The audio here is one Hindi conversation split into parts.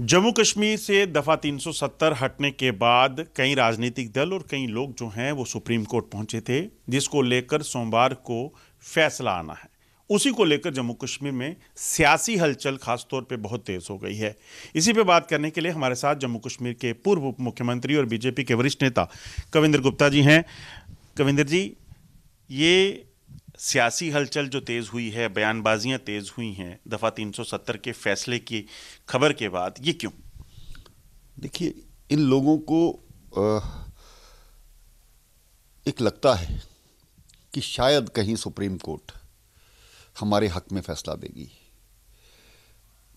जम्मू कश्मीर से दफा 370 हटने के बाद कई राजनीतिक दल और कई लोग जो हैं वो सुप्रीम कोर्ट पहुंचे थे जिसको लेकर सोमवार को फैसला आना है उसी को लेकर जम्मू कश्मीर में सियासी हलचल खासतौर पे बहुत तेज़ हो गई है इसी पे बात करने के लिए हमारे साथ जम्मू कश्मीर के पूर्व उप मुख्यमंत्री और बीजेपी के वरिष्ठ नेता कविंदर गुप्ता जी हैं कविंदर जी ये सियासी हलचल जो तेज़ हुई है बयानबाजियां तेज़ हुई हैं दफ़ा 370 के फैसले की खबर के बाद ये क्यों देखिए इन लोगों को एक लगता है कि शायद कहीं सुप्रीम कोर्ट हमारे हक में फैसला देगी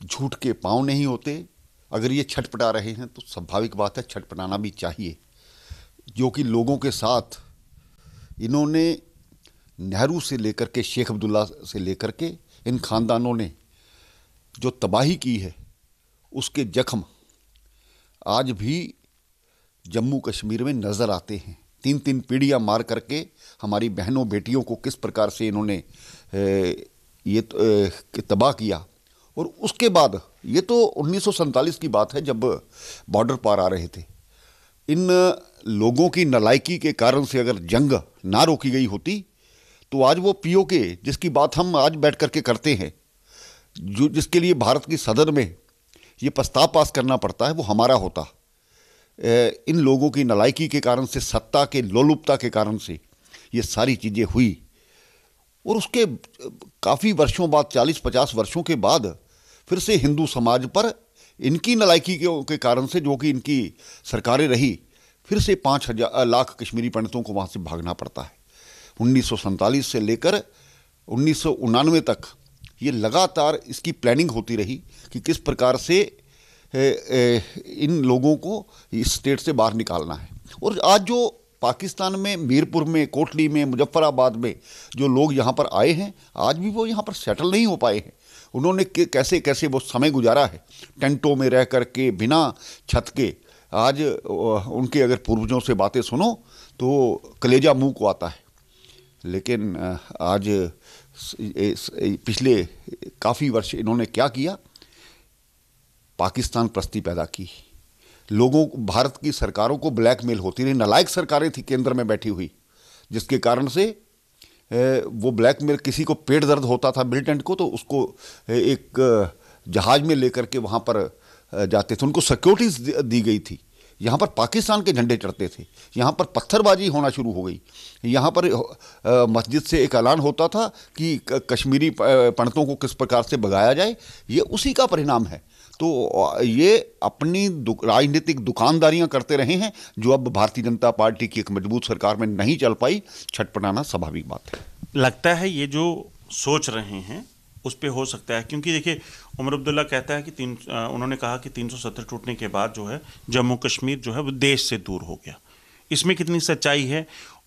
झूठ के पाँव नहीं होते अगर ये छटपटा रहे हैं तो स्वाभाविक बात है छटपटाना भी चाहिए जो कि लोगों के साथ इन्होंने नेहरू से लेकर के शेख अब्दुल्ला से लेकर के इन ख़ानदानों ने जो तबाही की है उसके जख्म आज भी जम्मू कश्मीर में नज़र आते हैं तीन तीन पीढ़ियाँ मार करके हमारी बहनों बेटियों को किस प्रकार से इन्होंने ये तबाह किया और उसके बाद ये तो उन्नीस की बात है जब बॉर्डर पार आ रहे थे इन लोगों की नलायकी के कारण से अगर जंग ना रोकी गई होती तो आज वो पीओके जिसकी बात हम आज बैठ करके करते हैं जो जिसके लिए भारत की सदन में ये प्रस्ताव पास करना पड़ता है वो हमारा होता इन लोगों की नलायकी के कारण से सत्ता के लोलुपता के कारण से ये सारी चीज़ें हुई और उसके काफ़ी वर्षों बाद 40-50 वर्षों के बाद फिर से हिंदू समाज पर इनकी नलायकी के, के कारण से जो कि इनकी सरकारें रही फिर से पाँच हजार लाख कश्मीरी पंडितों को वहाँ से भागना पड़ता है उन्नीस से लेकर उन्नीस तक ये लगातार इसकी प्लानिंग होती रही कि किस प्रकार से इन लोगों को इस स्टेट से बाहर निकालना है और आज जो पाकिस्तान में मीरपुर में कोटली में मुजफ्फराबाद में जो लोग यहाँ पर आए हैं आज भी वो यहाँ पर सेटल नहीं हो पाए हैं उन्होंने कैसे कैसे वो समय गुजारा है टेंटों में रह कर के बिना छत के आज उनके अगर पूर्वजों से बातें सुनो तो कलेजा मुंह को आता है लेकिन आज पिछले काफ़ी वर्ष इन्होंने क्या किया पाकिस्तान प्रस्ती पैदा की लोगों भारत की सरकारों को ब्लैकमेल होती रही नलायक सरकारें थी केंद्र में बैठी हुई जिसके कारण से वो ब्लैकमेल किसी को पेट दर्द होता था मिलिटेंट को तो उसको एक जहाज़ में लेकर के वहाँ पर जाते थे उनको सिक्योरिटीज दी गई थी यहाँ पर पाकिस्तान के झंडे चढ़ते थे यहाँ पर पत्थरबाजी होना शुरू हो गई यहाँ पर मस्जिद से एक ऐलान होता था कि कश्मीरी पंडितों को किस प्रकार से भगाया जाए ये उसी का परिणाम है तो ये अपनी दु, राजनीतिक दुकानदारियाँ करते रहे हैं जो अब भारतीय जनता पार्टी की एक मजबूत सरकार में नहीं चल पाई छटपटाना स्वाभाविक बात है लगता है ये जो सोच रहे हैं उस पर हो सकता है क्योंकि देखिए उमर अब्दुल्ला कहता है कि तीन उन्होंने कहा कि 370 टूटने के बाद जो है जम्मू कश्मीर जो है वो देश से दूर हो गया इसमें कितनी सच्चाई है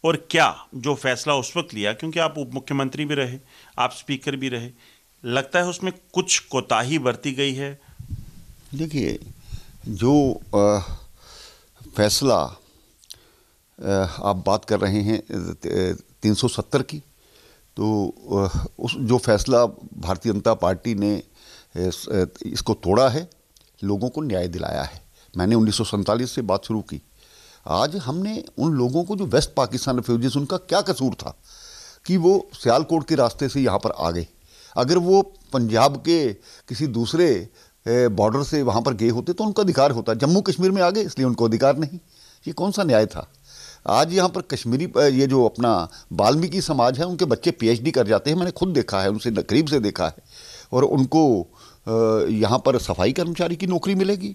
और क्या जो फैसला उस वक्त लिया क्योंकि आप उप मुख्यमंत्री भी रहे आप स्पीकर भी रहे लगता है उसमें कुछ कोताही बरती गई है देखिए जो आ, फैसला आ, आप बात कर रहे हैं 370 की तो उस जो फैसला भारतीय जनता पार्टी ने इसको तोड़ा है लोगों को न्याय दिलाया है मैंने उन्नीस से बात शुरू की आज हमने उन लोगों को जो वेस्ट पाकिस्तान रिफ्यूजीज उनका क्या कसूर था कि वो सियालकोट के रास्ते से यहाँ पर आ गए अगर वो पंजाब के किसी दूसरे बॉर्डर से वहाँ पर गए होते तो उनका अधिकार होता जम्मू कश्मीर में आ गए इसलिए उनको अधिकार नहीं ये कौन सा न्याय था आज यहाँ पर कश्मीरी ये जो अपना वाल्मीकि समाज है उनके बच्चे पीएचडी कर जाते हैं मैंने खुद देखा है उनसे करीब से देखा है और उनको यहाँ पर सफाई कर्मचारी की नौकरी मिलेगी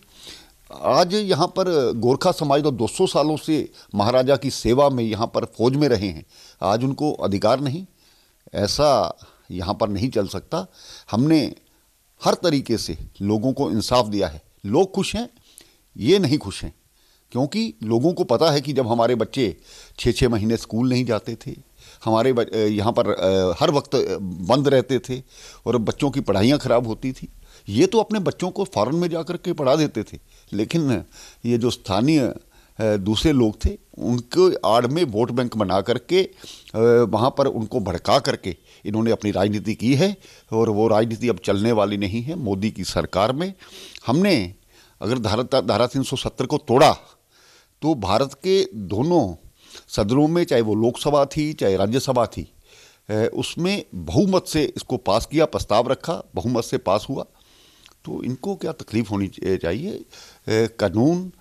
आज यहाँ पर गोरखा समाज तो 200 सालों से महाराजा की सेवा में यहाँ पर फौज में रहे हैं आज उनको अधिकार नहीं ऐसा यहाँ पर नहीं चल सकता हमने हर तरीके से लोगों को इंसाफ दिया है लोग खुश हैं ये नहीं खुश हैं क्योंकि लोगों को पता है कि जब हमारे बच्चे छः छः महीने स्कूल नहीं जाते थे हमारे यहाँ पर हर वक्त बंद रहते थे और बच्चों की पढ़ाइयाँ ख़राब होती थी ये तो अपने बच्चों को फ़ॉरन में जा कर के पढ़ा देते थे लेकिन ये जो स्थानीय दूसरे लोग थे उनके आड़ में वोट बैंक बना करके वहाँ पर उनको भड़का करके इन्होंने अपनी राजनीति की है और वो राजनीति अब चलने वाली नहीं है मोदी की सरकार में हमने अगर धारा धारा तीन को तोड़ा तो भारत के दोनों सदनों में चाहे वो लोकसभा थी चाहे राज्यसभा थी उसमें बहुमत से इसको पास किया प्रस्ताव रखा बहुमत से पास हुआ तो इनको क्या तकलीफ होनी चाहिए कानून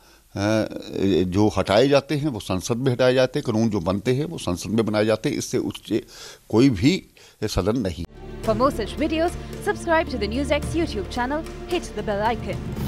जो हटाए जाते हैं वो संसद में हटाए जाते हैं कानून जो बनते हैं वो संसद में बनाए जाते हैं इससे उच्च कोई भी सदन नहीं For more such videos, subscribe to the NewsX YouTube channel, hit the bell icon.